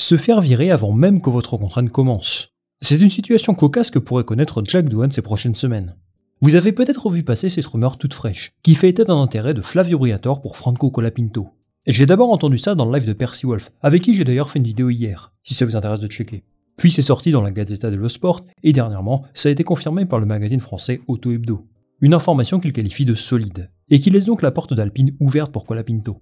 se faire virer avant même que votre contrainte ne commence. C'est une situation cocasse que pourrait connaître Jack Duane ces prochaines semaines. Vous avez peut-être vu passer cette rumeur toute fraîche, qui fait état d'un intérêt de Flavio Briator pour Franco Colapinto. J'ai d'abord entendu ça dans le live de Percy Wolf, avec qui j'ai d'ailleurs fait une vidéo hier, si ça vous intéresse de checker. Puis c'est sorti dans la Gazzetta dello Sport, et dernièrement, ça a été confirmé par le magazine français Auto Hebdo. Une information qu'il qualifie de solide, et qui laisse donc la porte d'Alpine ouverte pour Colapinto.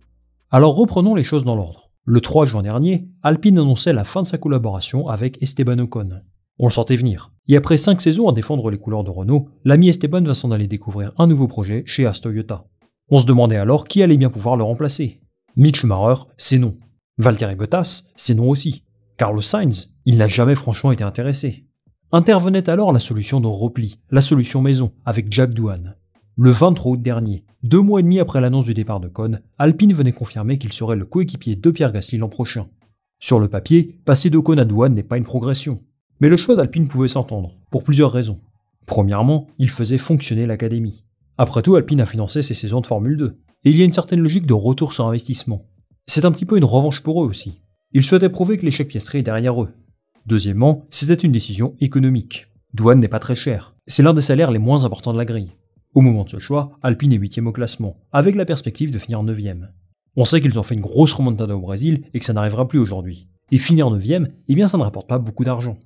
Alors reprenons les choses dans l'ordre. Le 3 juin dernier, Alpine annonçait la fin de sa collaboration avec Esteban Ocon. On le sentait venir. Et après 5 saisons à défendre les couleurs de Renault, l'ami Esteban va s'en aller découvrir un nouveau projet chez Astoyota. On se demandait alors qui allait bien pouvoir le remplacer. Mitch Schumacher, c'est non. Valtteri Bottas, c'est non aussi. Carlos Sainz, il n'a jamais franchement été intéressé. Intervenait alors la solution de repli, la solution maison, avec Jack Douane. Le 23 août dernier, deux mois et demi après l'annonce du départ de Cohn, Alpine venait confirmer qu'il serait le coéquipier de Pierre Gasly l'an prochain. Sur le papier, passer de Cohn à Douane n'est pas une progression. Mais le choix d'Alpine pouvait s'entendre, pour plusieurs raisons. Premièrement, il faisait fonctionner l'académie. Après tout, Alpine a financé ses saisons de Formule 2, et il y a une certaine logique de retour sur investissement. C'est un petit peu une revanche pour eux aussi. Ils souhaitaient prouver que l'échec piastré est derrière eux. Deuxièmement, c'était une décision économique. Douane n'est pas très cher. c'est l'un des salaires les moins importants de la grille. Au moment de ce choix, Alpine est 8 au classement, avec la perspective de finir 9 On sait qu'ils ont fait une grosse remontada au Brésil et que ça n'arrivera plus aujourd'hui. Et finir 9 eh bien ça ne rapporte pas beaucoup d'argent.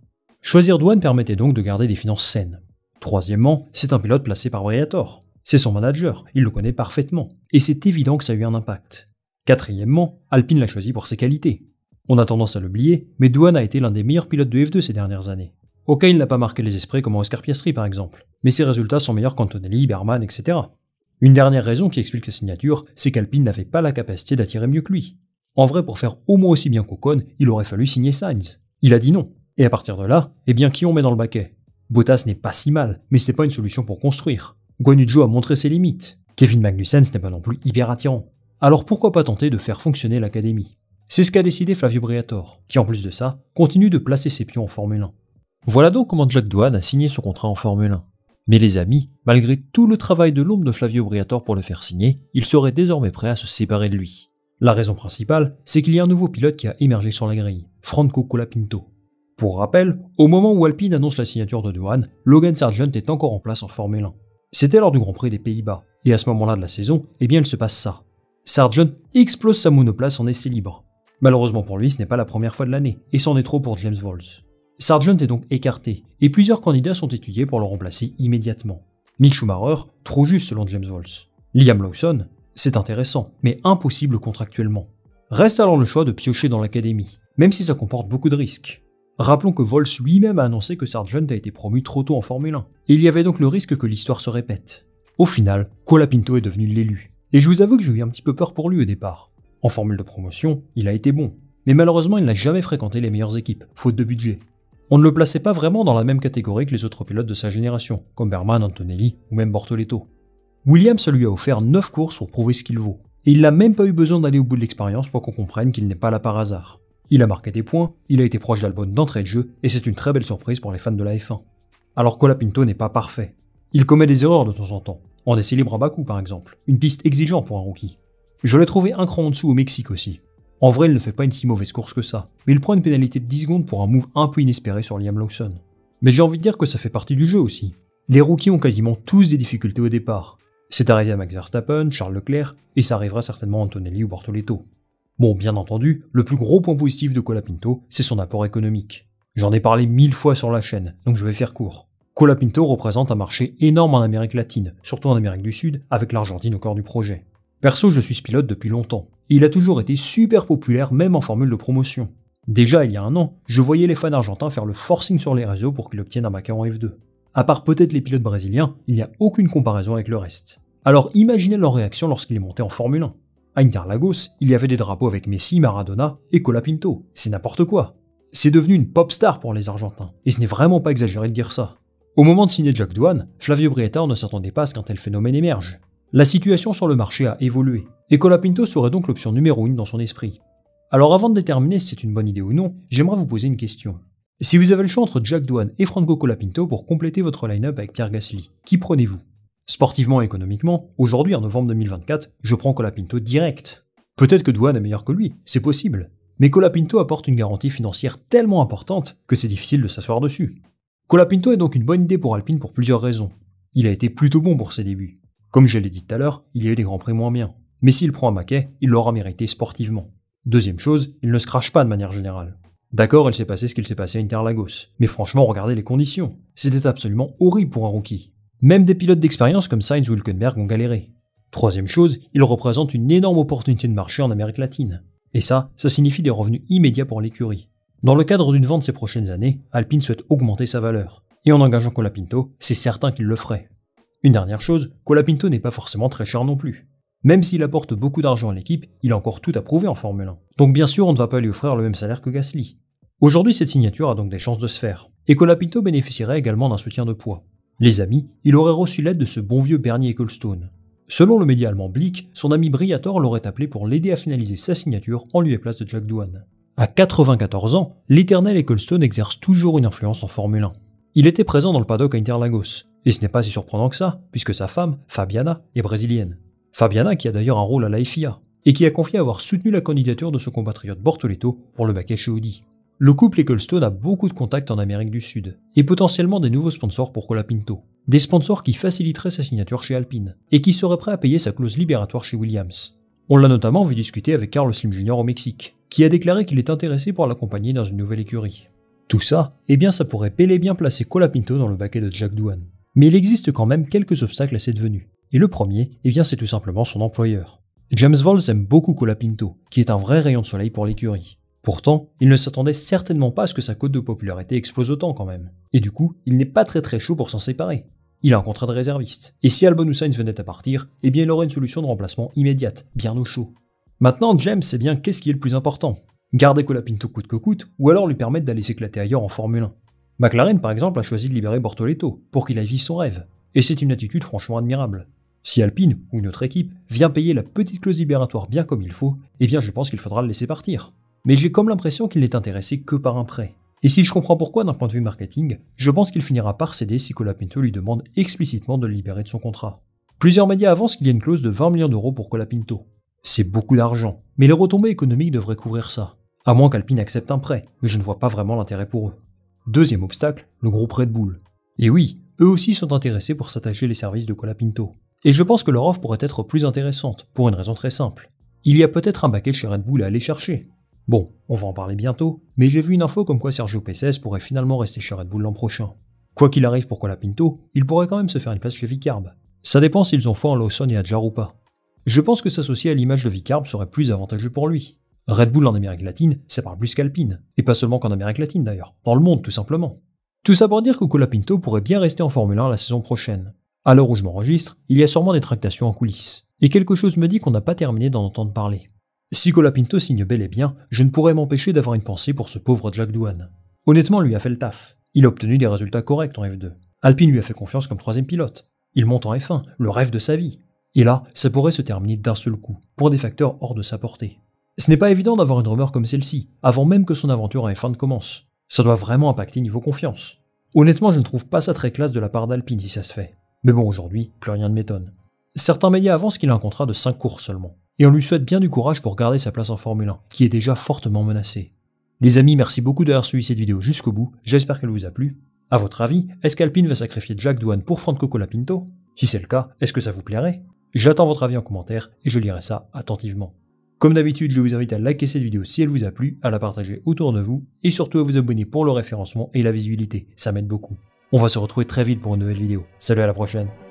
Choisir Douane permettait donc de garder des finances saines. Troisièmement, c'est un pilote placé par Briator. C'est son manager, il le connaît parfaitement, et c'est évident que ça a eu un impact. Quatrièmement, Alpine l'a choisi pour ses qualités. On a tendance à l'oublier, mais Douane a été l'un des meilleurs pilotes de F2 ces dernières années. Ok, n'a pas marqué les esprits comme Oscar Piastri par exemple, mais ses résultats sont meilleurs qu'Antonelli, Berman, etc. Une dernière raison qui explique sa signature, c'est qu'Alpine n'avait pas la capacité d'attirer mieux que lui. En vrai, pour faire au moins aussi bien qu'Ocon, il aurait fallu signer Sainz. Il a dit non. Et à partir de là, eh bien qui on met dans le baquet Bottas n'est pas si mal, mais c'est pas une solution pour construire. Guanujo a montré ses limites. Kevin Magnussen, n'est pas non plus hyper attirant. Alors pourquoi pas tenter de faire fonctionner l'académie C'est ce qu'a décidé Flavio Briatore, qui en plus de ça, continue de placer ses pions en Formule voilà donc comment Jack Douane a signé son contrat en Formule 1. Mais les amis, malgré tout le travail de l'ombre de Flavio Briator pour le faire signer, il serait désormais prêt à se séparer de lui. La raison principale, c'est qu'il y a un nouveau pilote qui a émergé sur la grille, Franco Colapinto. Pour rappel, au moment où Alpine annonce la signature de Douane, Logan Sargent est encore en place en Formule 1. C'était lors du Grand Prix des Pays-Bas, et à ce moment-là de la saison, eh bien il se passe ça. Sargent explose sa monoplace en essai libre. Malheureusement pour lui, ce n'est pas la première fois de l'année, et c'en est trop pour James Vols. Sargent est donc écarté, et plusieurs candidats sont étudiés pour le remplacer immédiatement. Mick Schumacher, trop juste selon James Vols. Liam Lawson, c'est intéressant, mais impossible contractuellement. Reste alors le choix de piocher dans l'académie, même si ça comporte beaucoup de risques. Rappelons que Volz lui-même a annoncé que Sargent a été promu trop tôt en Formule 1, et il y avait donc le risque que l'histoire se répète. Au final, Colapinto est devenu l'élu, et je vous avoue que j'ai eu un petit peu peur pour lui au départ. En formule de promotion, il a été bon, mais malheureusement il n'a jamais fréquenté les meilleures équipes, faute de budget. On ne le plaçait pas vraiment dans la même catégorie que les autres pilotes de sa génération, comme Berman, Antonelli ou même Bortoletto. Williams lui a offert 9 courses pour prouver ce qu'il vaut, et il n'a même pas eu besoin d'aller au bout de l'expérience pour qu'on comprenne qu'il n'est pas là par hasard. Il a marqué des points, il a été proche d'Albon d'entrée de jeu, et c'est une très belle surprise pour les fans de la F1. Alors Colapinto n'est pas parfait. Il commet des erreurs de temps en temps, en essai libre à baku par exemple, une piste exigeante pour un rookie. Je l'ai trouvé un cran en dessous au Mexique aussi, en vrai, il ne fait pas une si mauvaise course que ça, mais il prend une pénalité de 10 secondes pour un move un peu inespéré sur Liam Lawson. Mais j'ai envie de dire que ça fait partie du jeu aussi. Les rookies ont quasiment tous des difficultés au départ. C'est arrivé à Max Verstappen, Charles Leclerc, et ça arrivera certainement à Antonelli ou Bortoletto. Bon, bien entendu, le plus gros point positif de Colapinto, c'est son apport économique. J'en ai parlé mille fois sur la chaîne, donc je vais faire court. Colapinto représente un marché énorme en Amérique latine, surtout en Amérique du Sud, avec l'Argentine au cœur du projet. Perso, je suis pilote depuis longtemps. Il a toujours été super populaire, même en formule de promotion. Déjà il y a un an, je voyais les fans argentins faire le forcing sur les réseaux pour qu'il obtienne un Maca en F2. À part peut-être les pilotes brésiliens, il n'y a aucune comparaison avec le reste. Alors imaginez leur réaction lorsqu'il est monté en Formule 1. À Interlagos, il y avait des drapeaux avec Messi, Maradona et Colapinto. C'est n'importe quoi. C'est devenu une pop star pour les Argentins, et ce n'est vraiment pas exagéré de dire ça. Au moment de signer Jack Douane, Flavio Brietta ne s'attendait pas à ce qu'un tel phénomène émerge. La situation sur le marché a évolué, et Colapinto serait donc l'option numéro une dans son esprit. Alors avant de déterminer si c'est une bonne idée ou non, j'aimerais vous poser une question. Si vous avez le choix entre Jack Douane et Franco Colapinto pour compléter votre line-up avec Pierre Gasly, qui prenez-vous Sportivement et économiquement, aujourd'hui en novembre 2024, je prends Colapinto direct. Peut-être que Douane est meilleur que lui, c'est possible. Mais Colapinto apporte une garantie financière tellement importante que c'est difficile de s'asseoir dessus. Colapinto est donc une bonne idée pour Alpine pour plusieurs raisons. Il a été plutôt bon pour ses débuts. Comme je l'ai dit tout à l'heure, il y a eu des grands prix moins bien. Mais s'il prend un maquet, il l'aura mérité sportivement. Deuxième chose, il ne se crache pas de manière générale. D'accord, il s'est passé ce qu'il s'est passé à Interlagos. Mais franchement, regardez les conditions. C'était absolument horrible pour un rookie. Même des pilotes d'expérience comme Sainz ou Hülkenberg ont galéré. Troisième chose, il représente une énorme opportunité de marché en Amérique latine. Et ça, ça signifie des revenus immédiats pour l'écurie. Dans le cadre d'une vente ces prochaines années, Alpine souhaite augmenter sa valeur. Et en engageant Colapinto, c'est certain qu'il le ferait. Une dernière chose, Colapinto n'est pas forcément très cher non plus. Même s'il apporte beaucoup d'argent à l'équipe, il a encore tout à prouver en Formule 1. Donc bien sûr, on ne va pas lui offrir le même salaire que Gasly. Aujourd'hui, cette signature a donc des chances de se faire. Et Colapinto bénéficierait également d'un soutien de poids. Les amis, il aurait reçu l'aide de ce bon vieux Bernie Ecclestone. Selon le média allemand Blick, son ami Briator l'aurait appelé pour l'aider à finaliser sa signature en lieu et place de Jack Doohan. À 94 ans, l'éternel Ecclestone exerce toujours une influence en Formule 1. Il était présent dans le paddock à Interlagos, et ce n'est pas si surprenant que ça, puisque sa femme, Fabiana, est brésilienne. Fabiana qui a d'ailleurs un rôle à la FIA, et qui a confié avoir soutenu la candidature de son compatriote Bortoletto pour le baquet chez Audi. Le couple Ecclestone a beaucoup de contacts en Amérique du Sud, et potentiellement des nouveaux sponsors pour Colapinto. Des sponsors qui faciliteraient sa signature chez Alpine, et qui seraient prêts à payer sa clause libératoire chez Williams. On l'a notamment vu discuter avec Carlos Slim Jr. au Mexique, qui a déclaré qu'il est intéressé pour l'accompagner dans une nouvelle écurie tout ça, eh bien ça pourrait bel et bien placer Colapinto dans le baquet de Jack Douane. Mais il existe quand même quelques obstacles à cette venue. Et le premier, eh bien c'est tout simplement son employeur. James Vols aime beaucoup Colapinto, qui est un vrai rayon de soleil pour l'écurie. Pourtant, il ne s'attendait certainement pas à ce que sa cote de popularité explose autant quand même. Et du coup, il n'est pas très très chaud pour s'en séparer. Il a un contrat de réserviste. Et si Albon Sainz venait à partir, eh bien il aurait une solution de remplacement immédiate, bien au chaud. Maintenant, James sait bien qu'est-ce qui est le plus important garder Colapinto coûte que coûte, ou alors lui permettre d'aller s'éclater ailleurs en Formule 1. McLaren, par exemple, a choisi de libérer Bortoletto pour qu'il aille vivre son rêve, et c'est une attitude franchement admirable. Si Alpine, ou une autre équipe, vient payer la petite clause libératoire bien comme il faut, eh bien je pense qu'il faudra le laisser partir. Mais j'ai comme l'impression qu'il n'est intéressé que par un prêt. Et si je comprends pourquoi d'un point de vue marketing, je pense qu'il finira par céder si Colapinto lui demande explicitement de le libérer de son contrat. Plusieurs médias avancent qu'il y a une clause de 20 millions d'euros pour Colapinto. C'est beaucoup d'argent, mais les retombées économiques devraient couvrir ça. À moins qu'Alpine accepte un prêt, mais je ne vois pas vraiment l'intérêt pour eux. Deuxième obstacle, le groupe Red Bull. Et oui, eux aussi sont intéressés pour s'attacher les services de Colapinto. Et je pense que leur offre pourrait être plus intéressante, pour une raison très simple. Il y a peut-être un baquet chez Red Bull à aller chercher. Bon, on va en parler bientôt, mais j'ai vu une info comme quoi Sergio Pérez pourrait finalement rester chez Red Bull l'an prochain. Quoi qu'il arrive pour Colapinto, il pourrait quand même se faire une place chez Vicarb. Ça dépend s'ils ont foi en Lawson et à ou pas. Je pense que s'associer à l'image de Vicarb serait plus avantageux pour lui, Red Bull en Amérique latine, ça parle plus qu'Alpine. Et pas seulement qu'en Amérique latine d'ailleurs, dans le monde tout simplement. Tout ça pour dire que Colapinto pourrait bien rester en Formule 1 la saison prochaine. À l'heure où je m'enregistre, il y a sûrement des tractations en coulisses. Et quelque chose me dit qu'on n'a pas terminé d'en entendre parler. Si Colapinto signe bel et bien, je ne pourrais m'empêcher d'avoir une pensée pour ce pauvre Jack Douane. Honnêtement, lui a fait le taf. Il a obtenu des résultats corrects en F2. Alpine lui a fait confiance comme troisième pilote. Il monte en F1, le rêve de sa vie. Et là, ça pourrait se terminer d'un seul coup, pour des facteurs hors de sa portée. Ce n'est pas évident d'avoir une rumeur comme celle-ci, avant même que son aventure à F1 commence. Ça doit vraiment impacter niveau confiance. Honnêtement, je ne trouve pas ça très classe de la part d'Alpine si ça se fait. Mais bon, aujourd'hui, plus rien ne m'étonne. Certains médias avancent qu'il a un contrat de 5 courses seulement. Et on lui souhaite bien du courage pour garder sa place en Formule 1, qui est déjà fortement menacée. Les amis, merci beaucoup d'avoir suivi cette vidéo jusqu'au bout, j'espère qu'elle vous a plu. A votre avis, est-ce qu'Alpine va sacrifier Jack Douane pour Franco Colapinto Si c'est le cas, est-ce que ça vous plairait J'attends votre avis en commentaire et je lirai ça attentivement. Comme d'habitude, je vous invite à liker cette vidéo si elle vous a plu, à la partager autour de vous et surtout à vous abonner pour le référencement et la visibilité, ça m'aide beaucoup. On va se retrouver très vite pour une nouvelle vidéo. Salut à la prochaine